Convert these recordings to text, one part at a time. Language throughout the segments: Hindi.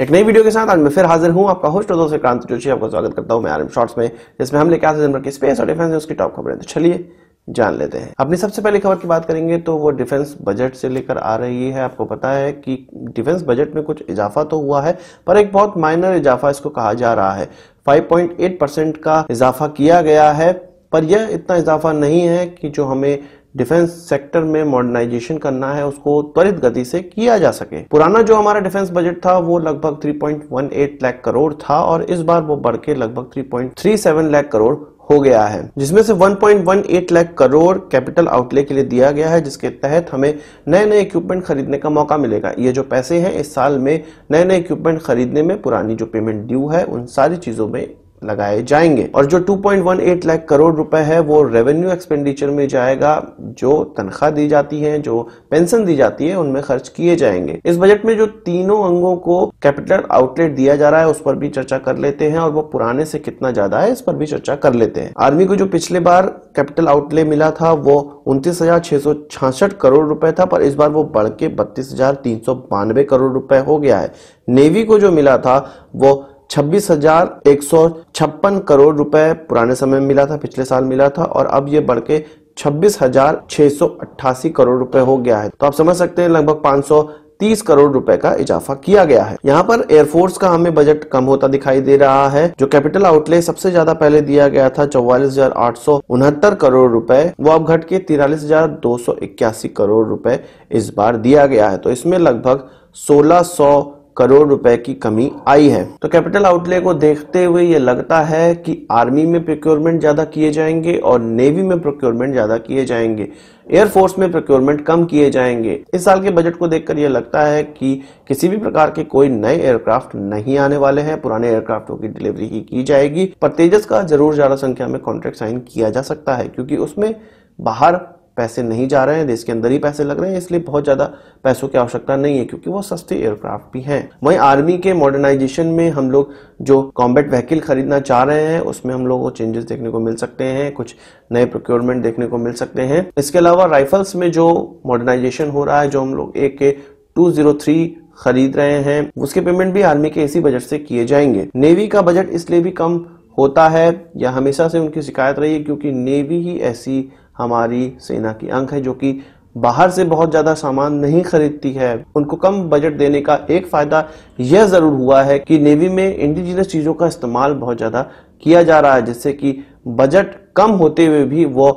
एक नई वीडियो के साथ आज मैं फिर हाजिर हूं आपका होस्ट और दोस्त क्रांति जोशी आपका स्वागत करता हूं मैं आरएम शॉर्ट्स में जिसमें हम लेके आते हैं की स्पेस और डिफेंस उसकी टॉप खबरें तो चलिए जान लेते हैं अपनी सबसे पहली खबर की बात करेंगे तो वो डिफेंस बजट से लेकर आ रही है आपको पता है कि डिफेंस बजट में कुछ इजाफा तो हुआ है पर एक बहुत माइनर इजाफा इसको कहा जा रहा है 5.8 परसेंट का इजाफा किया गया है पर यह इतना इजाफा नहीं है कि जो हमें डिफेंस सेक्टर में मॉडर्नाइजेशन करना है उसको त्वरित गति से किया जा सके पुराना जो हमारा डिफेंस बजट था वो लगभग 3.18 लाख करोड़ था और इस बार वो बढ़ के लगभग 3.37 लाख करोड़ हो गया है जिसमें से 1.18 लाख करोड़ कैपिटल आउटले के लिए दिया गया है जिसके तहत हमें नए नए इक्विपमेंट खरीदने का मौका मिलेगा ये जो पैसे हैं इस साल में नए नए इक्विपमेंट खरीदने में पुरानी जो पेमेंट ड्यू है उन सारी चीज़ों में लगाए जाएंगे और जो 2.18 लाख करोड़ रुपए है वो रेवेन्यू एक्सपेंडिचर में जाएगा जो तनख्वाह दी जाती है जो पेंशन दी जाती है उनमें खर्च किए जाएंगे इस बजट में जो तीनों अंगों को कैपिटल आउटलेट दिया जा रहा है उस पर भी चर्चा कर लेते हैं और वो पुराने से कितना ज्यादा है इस पर भी चर्चा कर लेते हैं आर्मी को जो पिछले बार कैपिटल आउटले मिला था वो उनतीस करोड़ रुपए था पर इस बार वो बढ़ के बत्तीस करोड़ रुपए हो गया है नेवी को जो मिला था वो छब्बीस हजार एक सौ छप्पन करोड़ रुपए पुराने समय में मिला था पिछले साल मिला था और अब ये बढ़ के छब्बीस हजार छह सौ अट्ठासी करोड़ रुपए हो गया है तो आप समझ सकते हैं लगभग पांच सौ तीस करोड़ रुपए का इजाफा किया गया है यहाँ पर एयरफोर्स का हमें बजट कम होता दिखाई दे रहा है जो कैपिटल आउटले सबसे ज्यादा पहले दिया गया था चौवालीस करोड़ रुपए वो अब घट के तिरालीस करोड़ रुपए इस बार दिया गया है तो इसमें लगभग सोलह करोड़ रुपए की कमी आई है तो कैपिटल आउटले को देखते हुए ये लगता है कि आर्मी में प्रोक्योरमेंट ज़्यादा किए जाएंगे और नेवी में प्रोक्योरमेंट ज़्यादा किए जाएंगे एयरफोर्स में प्रोक्योरमेंट कम किए जाएंगे इस साल के बजट को देखकर यह लगता है कि किसी भी प्रकार के कोई नए एयरक्राफ्ट नहीं आने वाले हैं पुराने एयरक्राफ्टों की डिलीवरी ही की जाएगी पर तेजस का जरूर ज़्यादा संख्या में कॉन्ट्रैक्ट साइन किया जा सकता है क्योंकि उसमें बाहर पैसे नहीं जा रहे हैं देश के अंदर ही पैसे लग रहे हैं इसलिए बहुत ज़्यादा पैसों की आवश्यकता नहीं है क्योंकि वो सस्ते एयरक्राफ्ट भी हैं वही आर्मी के मॉडर्नाइजेशन में हम लोग जो कॉम्बैट व्हीकल खरीदना चाह रहे हैं उसमें हम लोग को चेंजेस देखने को मिल सकते हैं कुछ नए प्रोक्योरमेंट देखने को मिल सकते हैं इसके अलावा राइफल्स में जो मॉडर्नाइजेशन हो रहा है जो हम लोग ए के टू जीरो थ्री खरीद रहे हैं उसके पेमेंट भी आर्मी के इसी बजट से किए जाएंगे नेवी का बजट इसलिए भी कम होता है या हमेशा से उनकी शिकायत रही है क्योंकि नेवी ही ऐसी हमारी सेना की अंक है जो कि बाहर से बहुत ज़्यादा सामान नहीं खरीदती है उनको कम बजट देने का एक फ़ायदा यह ज़रूर हुआ है कि नेवी में इंडिजिनस चीज़ों का इस्तेमाल बहुत ज़्यादा किया जा रहा है जिससे कि बजट कम होते हुए भी वो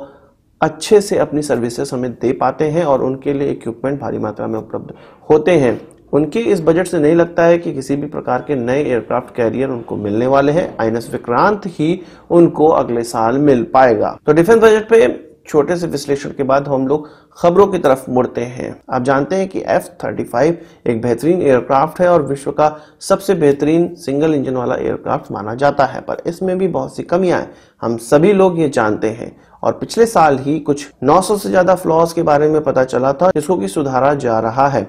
अच्छे से अपनी सर्विसेज हमें दे पाते हैं और उनके लिए इक्विपमेंट भारी मात्रा में उपलब्ध होते हैं उनके इस बजट से नहीं लगता है कि किसी भी प्रकार के नए एयरक्राफ्ट कैरियर उनको मिलने वाले हैं आई विक्रांत ही उनको अगले साल मिल पाएगा तो डिफेंस बजट पे छोटे से विश्लेषण के बाद हम लोग खबरों की तरफ मुड़ते हैं आप जानते हैं कि एफ थर्टी फाइव एक बेहतरीन एयरक्राफ्ट है और विश्व का सबसे बेहतरीन सिंगल इंजन वाला एयरक्राफ्ट माना जाता है पर इसमें भी बहुत सी कमियां हैं हम सभी लोग ये जानते हैं और पिछले साल ही कुछ 900 से ज्यादा फ्लॉज के बारे में पता चला था जिसको कि सुधारा जा रहा है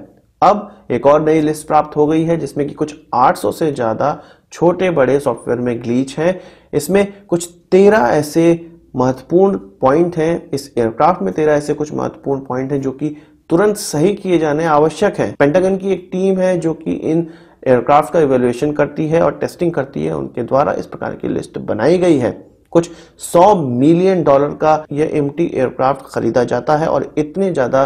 अब एक और नई लिस्ट प्राप्त हो गई है जिसमें कि कुछ 800 से ज़्यादा छोटे बड़े सॉफ्टवेयर में ग्लीच हैं इसमें कुछ 13 ऐसे महत्वपूर्ण पॉइंट हैं इस एयरक्राफ्ट में तेरह ऐसे कुछ महत्वपूर्ण पॉइंट हैं जो कि तुरंत सही किए जाने आवश्यक है पेंटागन की एक टीम है जो कि इन एयरक्राफ्ट का इवेल्युएशन करती है और टेस्टिंग करती है उनके द्वारा इस प्रकार की लिस्ट बनाई गई है कुछ 100 मिलियन डॉलर का यह एम एयरक्राफ्ट खरीदा जाता है और इतने ज़्यादा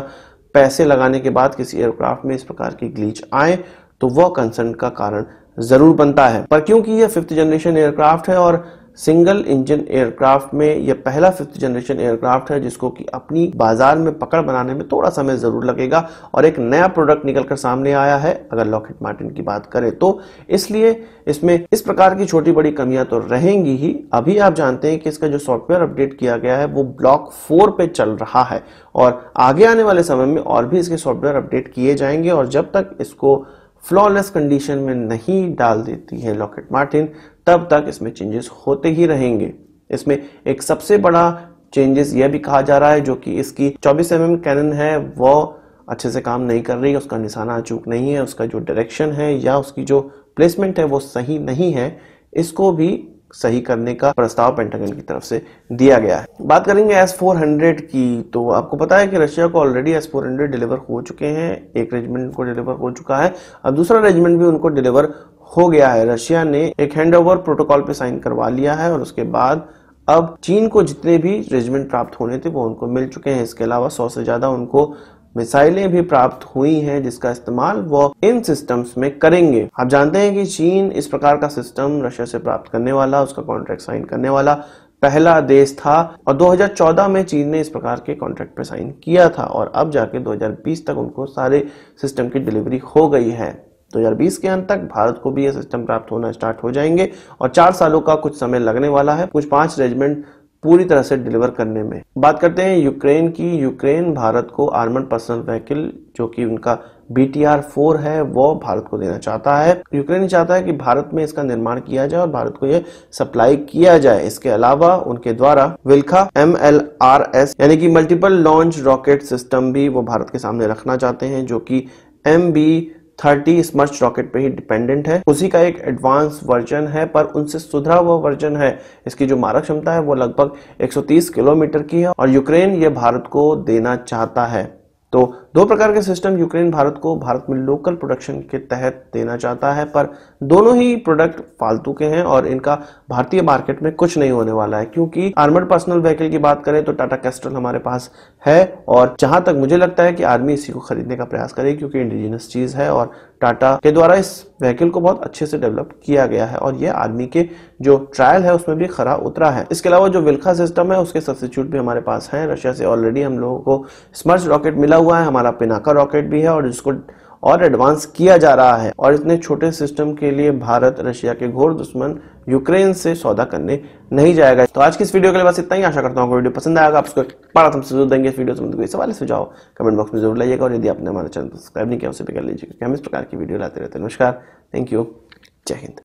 पैसे लगाने के बाद किसी एयरक्राफ्ट में इस प्रकार की ग्लीच आए तो वह कंसर्न का कारण ज़रूर बनता है पर क्योंकि यह फिफ्थ जनरेशन एयरक्राफ्ट है और सिंगल इंजन एयरक्राफ्ट में यह पहला फिफ्थ जनरेशन एयरक्राफ्ट है जिसको कि अपनी बाजार में पकड़ बनाने में थोड़ा समय जरूर लगेगा और एक नया प्रोडक्ट निकलकर सामने आया है अगर लॉकेट मार्टिन की बात करें तो इसलिए इसमें इस प्रकार की छोटी बड़ी कमियां तो रहेंगी ही अभी आप जानते हैं कि इसका जो सॉफ्टवेयर अपडेट किया गया है वो ब्लॉक फोर पे चल रहा है और आगे आने वाले समय में और भी इसके सॉफ्टवेयर अपडेट किए जाएंगे और जब तक इसको फ्लॉलेस कंडीशन में नहीं डाल देती है लॉकेट मार्टिन तब तक इसमें चेंजेस होते ही रहेंगे इसमें एक सबसे बड़ा चेंजेस यह भी कहा जा रहा है जो कि इसकी 24 एम mm कैनन है वो अच्छे से काम नहीं कर रही है उसका निशाना अचूक नहीं है उसका जो डायरेक्शन है या उसकी जो प्लेसमेंट है वो सही नहीं है इसको भी सही करने का प्रस्ताव पेंटागन की तरफ से दिया गया है बात करेंगे एस फोर हंड्रेड की तो आपको पता है कि रशिया को already S four hundred deliver हो चुके हैं एक रेजिमेंट को डिलीवर हो चुका है अब दूसरा रेजिमेंट भी उनको डिलीवर हो गया है रशिया ने एक हैंडओवर प्रोटोकॉल पे साइन करवा लिया है और उसके बाद अब चीन को जितने भी रेजिमेंट प्राप्त होने थे वो उनको मिल चुके हैं इसके अलावा सौ से ज़्यादा उनको मिसाइलें भी प्राप्त हुई हैं जिसका इस्तेमाल वो इन सिस्टम्स में करेंगे आप जानते हैं कि चीन इस प्रकार का सिस्टम रशिया से प्राप्त करने वाला उसका कॉन्ट्रैक्ट साइन करने वाला पहला देश था और 2014 में चीन ने इस प्रकार के कॉन्ट्रैक्ट पर साइन किया था और अब जाके 2020 तक उनको सारे सिस्टम की डिलीवरी हो गई है 2020 तो के अंत तक भारत को भी ये सिस्टम प्राप्त होना स्टार्ट हो जाएंगे और चार सालों का कुछ समय लगने वाला है कुछ पांच रेजिमेंट पूरी तरह से डिलीवर करने में बात करते हैं यूक्रेन की यूक्रेन भारत को आर्मड पर्सनल व्हीकल जो कि उनका बी टी आर फोर है वो भारत को देना चाहता है यूक्रेन चाहता है कि भारत में इसका निर्माण किया जाए और भारत को यह सप्लाई किया जाए इसके अलावा उनके द्वारा Vilkha M L R S यानी कि मल्टीपल लॉन्च रॉकेट सिस्टम भी वो भारत के सामने रखना चाहते हैं जो कि M B thirty Smerch rocket पे ही डिपेंडेंट है उसी का एक एडवांस वर्जन है पर उनसे सुधरा हुआ वर्जन है इसकी जो मारक क्षमता है वो लगभग 130 किलोमीटर की है और यूक्रेन ये भारत को देना चाहता है तो दो प्रकार के सिस्टम यूक्रेन भारत को भारत में लोकल प्रोडक्शन के तहत देना चाहता है पर दोनों ही प्रोडक्ट फालतू के हैं और इनका भारतीय मार्केट में कुछ नहीं होने वाला है क्योंकि आर्मर्ड पर्सनल व्हीकल की बात करें तो टाटा कैस्ट्रल हमारे पास है और जहां तक मुझे लगता है कि आदमी इसी को खरीदने का प्रयास करे क्योंकि इंडिजिनस चीज है और टाटा के द्वारा इस व्हीकल को बहुत अच्छे से डेवलप किया गया है और यह आर्मी के जो ट्रायल है उसमें भी खरा उतरा है इसके अलावा जो विल्खा सिस्टम है उसके सब्सिट्यूट भी हमारे पास है रशिया से ऑलरेडी हम लोगों को स्मर्श रॉकेट मिला हुआ है हमारे हमारा पिनाका रॉकेट भी है और जिसको और एडवांस किया जा रहा है और इतने छोटे सिस्टम के लिए भारत रशिया के घोर दुश्मन यूक्रेन से सौदा करने नहीं जाएगा तो आज की इस वीडियो के लिए बस इतना ही आशा करता हूँ वीडियो पसंद आएगा आपको बड़ा हम जरूर देंगे इस वीडियो से मतलब कोई सवाल सुझाव कमेंट बॉक्स में जरूर लाइएगा और यदि आपने हमारे चैनल सब्सक्राइब नहीं किया उसे भी कर लीजिए क्योंकि हम इस प्रकार की वीडियो लाते रहते हैं नमस्कार थैंक यू जय हिंद